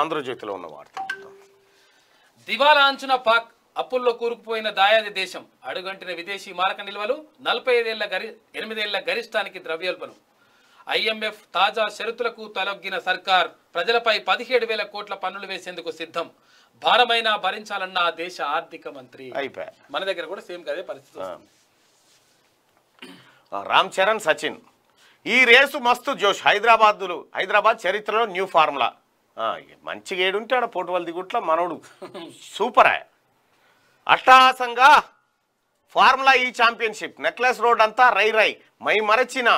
ఆంధ్రజ్యోతిలో ఉన్న వార్త దివాలా అంచున పాక్ అప్పుల్లో కూరుకుపోయిన దాయాది దేశం అడుగంటిన విదేశీ మారక నిల్వలు నలభై ఐదేళ్ల గరి ఎనిమిదేళ్ల గరిష్టానికి ద్రవ్యోల్బణం ఐఎంఎఫ్ తాజా షరతులకు తలొగ్గిన సర్కార్ ప్రజలపై పదిహేడు వేల కోట్ల పన్నులు వేసేందుకు సిద్ధం భారమైన భరించాలన్న దేశ ఆర్థిక మంత్రి మన దగ్గర కూడా సేమ్ కదే పరిస్థితి రామ్ చరణ్ సచిన్ ఈ రేసు మస్తు జోష్ హైదరాబాద్లు హైదరాబాద్ చరిత్రలో న్యూ ఫార్ములా మంచిగా ఏడుంటే ఆడ పోటు వాళ్ళ దిగుట్ల మనోడు సూపర్ అష్టాసంగా formula E championship necklace road అంతా రై రై మై మరచిన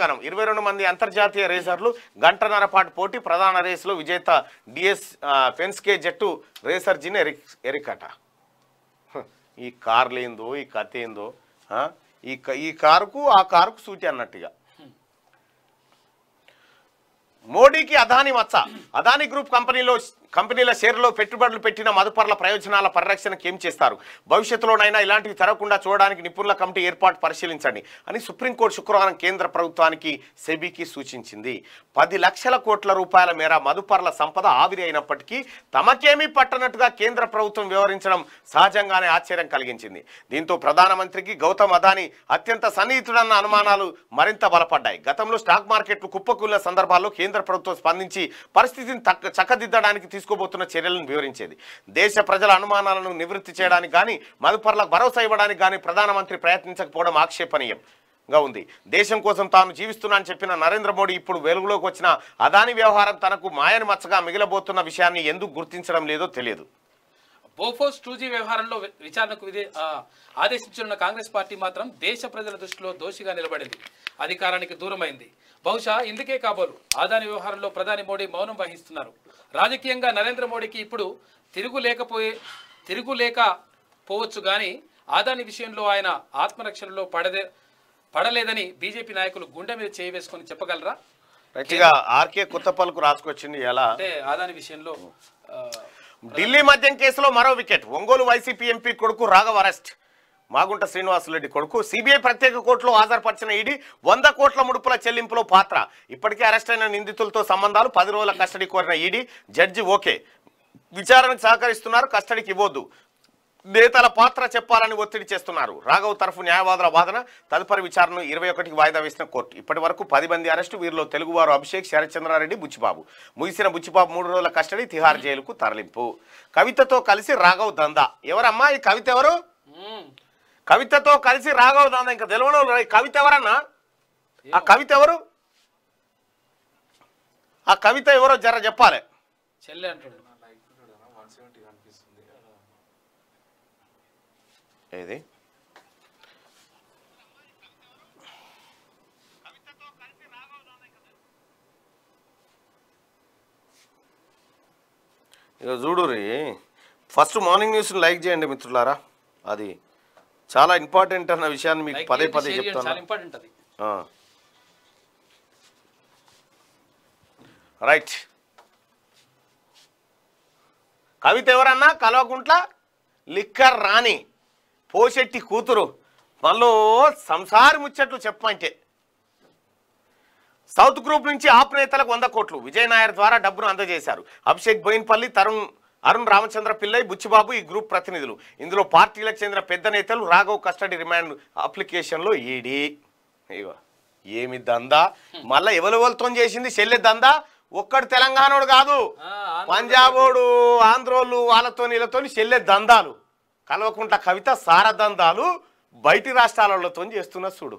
గణం ఇరవై రెండు మంది అంతర్జాతీయ రేసర్లు గంటన్నర పాటు పోటీ ప్రధాన రేసులో విజేత డిఎస్ ఫెన్స్కే జట్టు రేసర్ జిన్ ఎరిక్ ఎరికట ఈ కార్లేందో ఈ కథ ఏందో ఈ ఈ కారుకు ఆ కారుకు సూచి అన్నట్టుగా మోడీకి అదాని మచ్చ అదాని గ్రూప్ కంపెనీలో కంపెనీల షేర్లో పెట్టుబడులు పెట్టిన మదుపర్ల ప్రయోజనాల పరిరక్షణకు ఏం చేస్తారు భవిష్యత్తులోనైనా ఇలాంటివి తరగకుండా చూడడానికి నిపుణుల కమిటీ ఏర్పాటు పరిశీలించండి అని సుప్రీంకోర్టు శుక్రవారం కేంద్ర ప్రభుత్వానికి సెబీకి సూచించింది పది లక్షల కోట్ల రూపాయల మేర మదుపర్ల సంపద ఆవిరి అయినప్పటికీ తమకేమీ పట్టనట్టుగా కేంద్ర ప్రభుత్వం వివరించడం సహజంగానే ఆశ్చర్యం కలిగించింది దీంతో ప్రధానమంత్రికి గౌతమ్ అదాని అత్యంత సన్నిహితుడన్న అనుమానాలు మరింత బలపడ్డాయి గతంలో స్టాక్ మార్కెట్లు కుప్పకూల సందర్భాల్లో కేంద్ర ప్రభుత్వం స్పందించి పరిస్థితిని చక్కదిద్దడానికి తీసుకోబోతున్న చర్యలను వివరించేది దేశ ప్రజల అనుమానాలను నివృత్తి చేయడానికి కానీ మదుపర్లకు భరోసా ఇవ్వడానికి కానీ ప్రధానమంత్రి ప్రయత్నించకపోవడం ఆక్షేపణీయం గా ఉంది దేశం కోసం తాను జీవిస్తున్నా అని చెప్పిన నరేంద్ర మోడీ ఇప్పుడు వెలుగులోకి వచ్చిన అదాని వ్యవహారం తనకు మాయను మచ్చగా మిగిలబోతున్న విషయాన్ని ఎందుకు గుర్తించడం లేదో తెలియదు బోఫోర్స్ టూజీ వ్యవహారంలో విచారణకు ఆదేశించనున్న కాంగ్రెస్ పార్టీ మాత్రం దేశ ప్రజల దృష్టిలో దోషిగా నిలబడింది అధికారానికి దూరమైంది బహుశా ఇందుకే కాబోలు ఆదాని వ్యవహారంలో ప్రధాని మోడీ మౌనం వహిస్తున్నారు రాజకీయంగా నరేంద్ర మోడీకి ఇప్పుడు తిరుగు లేకపోయే తిరుగు లేకపోవచ్చు కానీ ఆదాని విషయంలో ఆయన ఆత్మరక్షణలో పడదే పడలేదని బీజేపీ నాయకులు గుండె మీద చేయి వేసుకుని చెప్పగలరా ఆర్కే కొత్త పలుకు రాసుకొచ్చింది ఎలా అంటే ఆదాని విషయంలో ఢిల్లీ మద్యం కేసులో మరో వికెట్ ఒంగోలు వైసీపీ ఎంపీ కొడుకు రాఘవ అరెస్ట్ మాగుంట శ్రీనివాసరెడ్డి కొడుకు సిబిఐ ప్రత్యేక కోర్టులో హాజరుపరిచిన ఈడీ వంద కోట్ల ముడుపుల చెల్లింపులో పాత్ర ఇప్పటికే అరెస్ట్ అయిన నిందితులతో సంబంధాలు పది రోజుల కస్టడీ కోరిన ఈడీ జడ్జి ఓకే విచారణకు సహకరిస్తున్నారు కస్టడీకి ఇవ్వద్దు నేతల పాత్ర చెప్పాలని ఒత్తిడి చేస్తున్నారు రాఘవ్ తరఫు న్యాయవాదుల వాదన తదుపరి విచారణను ఇరవై ఒకటికి వాయిదా వేసిన కోర్టు ఇప్పటి వరకు పది మంది అరెస్టు వీరిలో తెలుగువారు అభిషేక్ శరత్చంద్రారెడ్డి బుచ్చిబాబు ముగిసిన బుచ్చిబాబు మూడు రోజుల కస్టడీ తిహార్ జైలుకు తరలింపు కవితతో కలిసి రాఘవ్ దందా ఎవరమ్మా ఈ కవిత ఎవరు కవితతో కలిసి రాఘవ్ దందా ఇంకా తెలియడం కవిత ఎవరన్నా ఆ కవిత ఎవరు ఆ కవిత ఎవరో జర చెప్పాలి ఇది ఇక చూడురి ఫస్ట్ మార్నింగ్ న్యూస్ని లైక్ చేయండి మిత్రులారా అది చాలా ఇంపార్టెంట్ అన్న విషయాన్ని మీకు పదే పదే చెప్తాను రైట్ కవిత ఎవరన్నా కలవకుంట్ల లిక్కర్ రాణి పోశెట్టి కూతురు వాళ్ళు సంసారం ముచ్చట్లు చెప్పమంటే సౌత్ గ్రూప్ నుంచి ఆప్ వంద కోట్లు విజయ్ నాయర్ ద్వారా డబ్బును అందజేశారు అభిషేక్ బోయిన్పల్లి తరుణ్ అరుణ్ రామచంద్ర పిల్లై బుచ్చిబాబు ఈ గ్రూప్ ప్రతినిధులు ఇందులో పార్టీలకు చెందిన పెద్ద నేతలు రాఘవ్ కస్టడీ రిమాండ్ అప్లికేషన్లో ఈడీ ఇగో ఏమి దందా మళ్ళీ ఎవరెవరితో చేసింది చెల్లె దందా ఒక్కడు తెలంగాణోడు కాదు పంజాబోడు ఆంధ్రోళ్ళు వాళ్ళతో వీళ్ళతో చెల్లె దందాలు కల్వకుంట్ల కవిత సారదందాలు బయటి తోని చేస్తున్న చూడు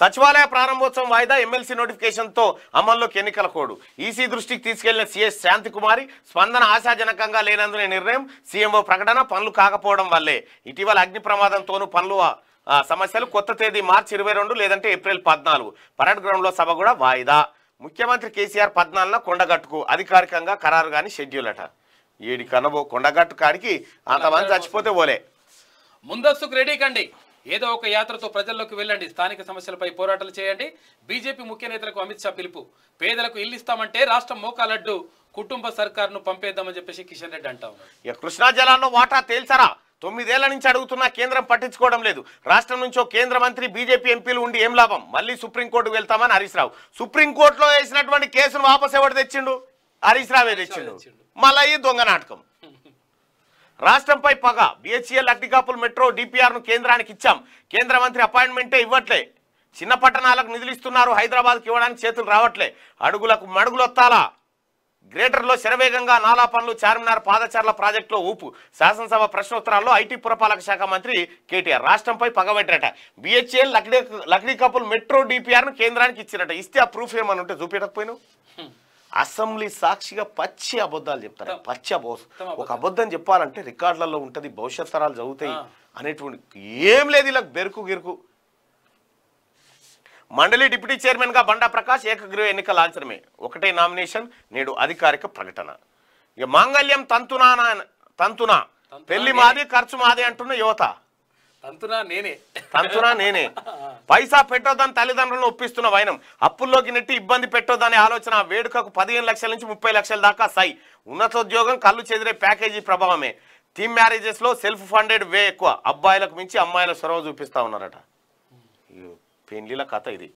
సచివాలయ ప్రారంభోత్సవం వాయిదా ఎమ్మెల్సీ నోటిఫికేషన్తో అమల్లోకి ఎన్నికల కోడు ఈసీ దృష్టికి తీసుకెళ్లిన సీఎస్ కుమారి స్పందన ఆశాజనకంగా లేనందున నిర్ణయం సీఎంఓ ప్రకటన పనులు కాకపోవడం వల్లే ఇటీవల అగ్ని ప్రమాదంతోనూ పనులు సమస్యలు కొత్త తేదీ మార్చి ఇరవై రెండు లేదంటే ఏప్రిల్ పద్నాలుగు పరేడ్ గ్రౌండ్లో సభ కూడా వాయిదా ముఖ్యమంత్రి కేసీఆర్ పద్నాలుగున కొండగట్టుకు అధికారికంగా ఖరారు కానీ షెడ్యూల్ అట ఏడి కనబో కొండగట్టు కాడికి అంతమంది చచ్చిపోతే పోలే ముందస్తుకు రెడీ అండి ఏదో ఒక యాత్రతో ప్రజల్లోకి వెళ్ళండి స్థానిక సమస్యలపై పోరాటాలు చేయండి బీజేపీ ముఖ్య నేతలకు అమిత్ షా పిలుపు పేదలకు ఇల్లు ఇస్తామంటే రాష్ట్రం మోకాలడ్డు కుటుంబ సర్కార్ను పంపేద్దామని చెప్పేసి కిషన్ రెడ్డి అంటాం ఇక కృష్ణా జలాల్లో వాటా తేల్చారా తొమ్మిదేళ్ల నుంచి అడుగుతున్నా కేంద్రం పట్టించుకోవడం లేదు రాష్ట్రం నుంచి కేంద్ర మంత్రి బీజేపీ ఎంపీలు ఉండి ఏం లాభం మళ్ళీ సుప్రీంకోర్టుకు వెళ్తామని హరీష్ రావు సుప్రీంకోర్టులో వేసినటువంటి కేసును వాపసు ఎవరు తెచ్చిండు హరీష్ రావే తెచ్చిండు మళ్ళా ఈ దొంగ నాటకం రాష్ట్రంపై పగ బిహెచ్ఎల్ అగ్నికాపుల్ మెట్రో డిపిఆర్ ను కేంద్రానికి ఇచ్చాం కేంద్ర మంత్రి అపాయింట్మెంటే ఇవ్వట్లే చిన్న పట్టణాలకు నిధులు ఇస్తున్నారు హైదరాబాద్కి ఇవ్వడానికి చేతులు రావట్లే అడుగులకు మడుగులొత్తాలా గ్రేటర్లో శరవేగంగా నాలా పనులు చార్మినార్ పాదచారుల ప్రాజెక్టులో ఊపు శాసనసభ ప్రశ్నోత్తరాల్లో ఐటీ పురపాలక శాఖ మంత్రి కేటీఆర్ రాష్ట్రంపై పగబెట్టారట బిహెచ్ఎల్ లక్డీ లక్డీ కపుల్ మెట్రో డిపిఆర్ను కేంద్రానికి ఇచ్చినట ఇస్తే ఆ ప్రూఫ్ ఏమని ఉంటే చూపించకపోయినావు అసెంబ్లీ సాక్షిగా పచ్చి అబద్ధాలు చెప్తారు పచ్చి అబద్ధం ఒక అబద్ధం చెప్పాలంటే రికార్డులలో ఉంటుంది భవిష్యత్ తరాలు చదువుతాయి అనేటువంటి ఏం లేదు ఇలా బెరుకు గిరుకు మండలి డిప్యూటీ చైర్మన్గా బండా ప్రకాష్ ఏకగ్రీవ ఎన్నిక లాంఛనమే ఒకటే నామినేషన్ నేడు అధికారిక ప్రకటన ఇక మాంగళ్యం తంతునా తంతునా పెళ్లి మాది ఖర్చు మాది అంటున్న యువత తంతునా నేనే తంతునా నేనే పైసా పెట్టొద్దని తల్లిదండ్రులను ఒప్పిస్తున్న వైనం అప్పుల్లోకి నెట్టి ఇబ్బంది పెట్టొద్దనే ఆలోచన వేడుకకు పదిహేను లక్షల నుంచి ముప్పై లక్షల దాకా సై ఉన్నతోద్యోగం కళ్ళు చెదిరే ప్యాకేజీ ప్రభావమే థీమ్ మ్యారేజెస్లో సెల్ఫ్ ఫండెడ్ వే ఎక్కువ అబ్బాయిలకు మించి అమ్మాయిల సొరవ చూపిస్తా ఉన్నారట పెళ్లిల కథ ఇది